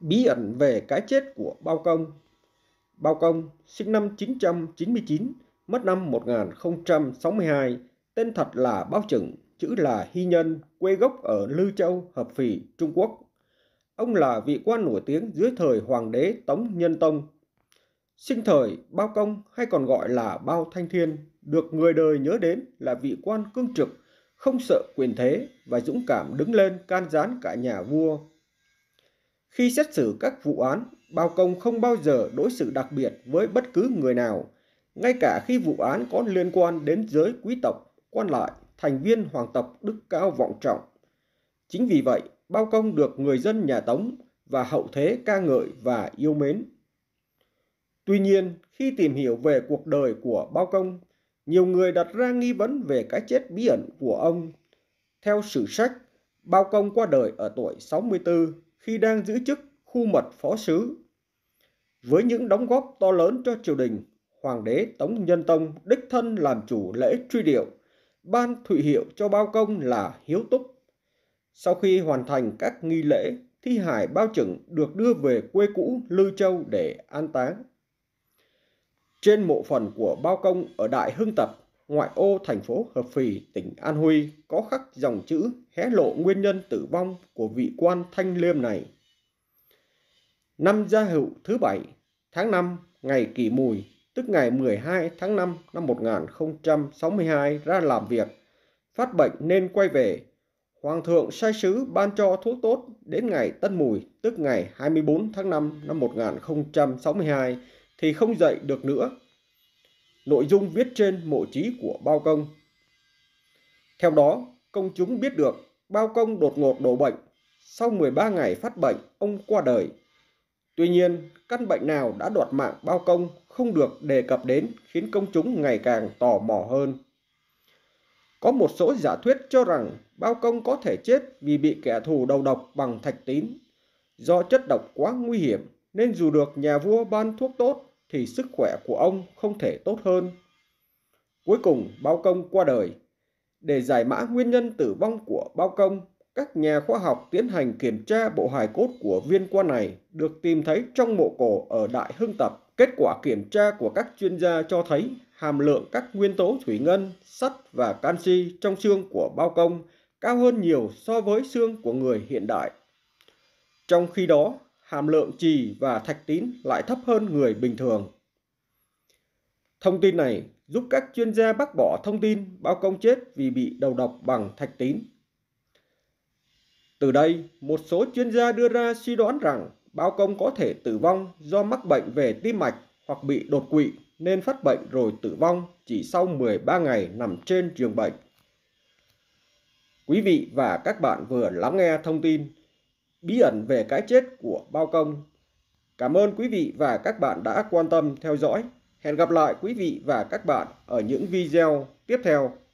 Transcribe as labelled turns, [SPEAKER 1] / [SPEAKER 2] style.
[SPEAKER 1] bí ẩn về cái chết của Bao Công. Bao Công, sinh năm 999, mất năm 1062, tên thật là Bao Trừng, chữ là Hy Nhân, quê gốc ở Lư Châu, Hợp Phì, Trung Quốc. Ông là vị quan nổi tiếng dưới thời Hoàng đế Tống Nhân Tông. Sinh thời, Bao Công hay còn gọi là Bao Thanh Thiên, được người đời nhớ đến là vị quan cương trực, không sợ quyền thế và dũng cảm đứng lên can gián cả nhà vua khi xét xử các vụ án, Bao Công không bao giờ đối xử đặc biệt với bất cứ người nào, ngay cả khi vụ án có liên quan đến giới quý tộc, quan lại, thành viên hoàng tộc đức cao vọng trọng. Chính vì vậy, Bao Công được người dân nhà Tống và hậu thế ca ngợi và yêu mến. Tuy nhiên, khi tìm hiểu về cuộc đời của Bao Công, nhiều người đặt ra nghi vấn về cái chết bí ẩn của ông. Theo sử sách, Bao Công qua đời ở tuổi 64 khi đang giữ chức khu mật phó sứ. Với những đóng góp to lớn cho triều đình, Hoàng đế Tống Nhân Tông đích thân làm chủ lễ truy điệu, ban thụy hiệu cho bao công là hiếu túc. Sau khi hoàn thành các nghi lễ, thi hải bao Trưởng được đưa về quê cũ Lư Châu để an táng. Trên mộ phần của bao công ở Đại Hưng Tập ngoại ô thành phố Hợp Phì, tỉnh An Huy có khắc dòng chữ hé lộ nguyên nhân tử vong của vị quan Thanh Liêm này. Năm Gia Hữu thứ bảy, tháng 5, ngày Kỷ Mùi, tức ngày 12 tháng 5 năm 1062 ra làm việc, phát bệnh nên quay về. Hoàng thượng sai sứ ban cho thuốc tốt đến ngày Tân Mùi, tức ngày 24 tháng 5 năm 1062 thì không dậy được nữa nội dung viết trên mộ trí của Bao Công. Theo đó, công chúng biết được Bao Công đột ngột đổ bệnh. Sau 13 ngày phát bệnh, ông qua đời. Tuy nhiên, căn bệnh nào đã đoạt mạng Bao Công không được đề cập đến khiến công chúng ngày càng tò mò hơn. Có một số giả thuyết cho rằng Bao Công có thể chết vì bị kẻ thù đầu độc bằng thạch tín. Do chất độc quá nguy hiểm nên dù được nhà vua ban thuốc tốt thì sức khỏe của ông không thể tốt hơn. Cuối cùng, Bao Công qua đời. Để giải mã nguyên nhân tử vong của Bao Công, các nhà khoa học tiến hành kiểm tra bộ hài cốt của viên quan này được tìm thấy trong mộ cổ ở Đại Hưng Tập. Kết quả kiểm tra của các chuyên gia cho thấy hàm lượng các nguyên tố thủy ngân, sắt và canxi trong xương của bao công cao hơn nhiều so với xương của người hiện đại. Trong khi đó, hàm lượng chì và thạch tín lại thấp hơn người bình thường. Thông tin này giúp các chuyên gia bác bỏ thông tin bao công chết vì bị đầu độc bằng thạch tín. Từ đây, một số chuyên gia đưa ra suy đoán rằng bao công có thể tử vong do mắc bệnh về tim mạch hoặc bị đột quỵ nên phát bệnh rồi tử vong chỉ sau 13 ngày nằm trên giường bệnh. Quý vị và các bạn vừa lắng nghe thông tin bí ẩn về cái chết của Bao Công. Cảm ơn quý vị và các bạn đã quan tâm theo dõi. Hẹn gặp lại quý vị và các bạn ở những video tiếp theo.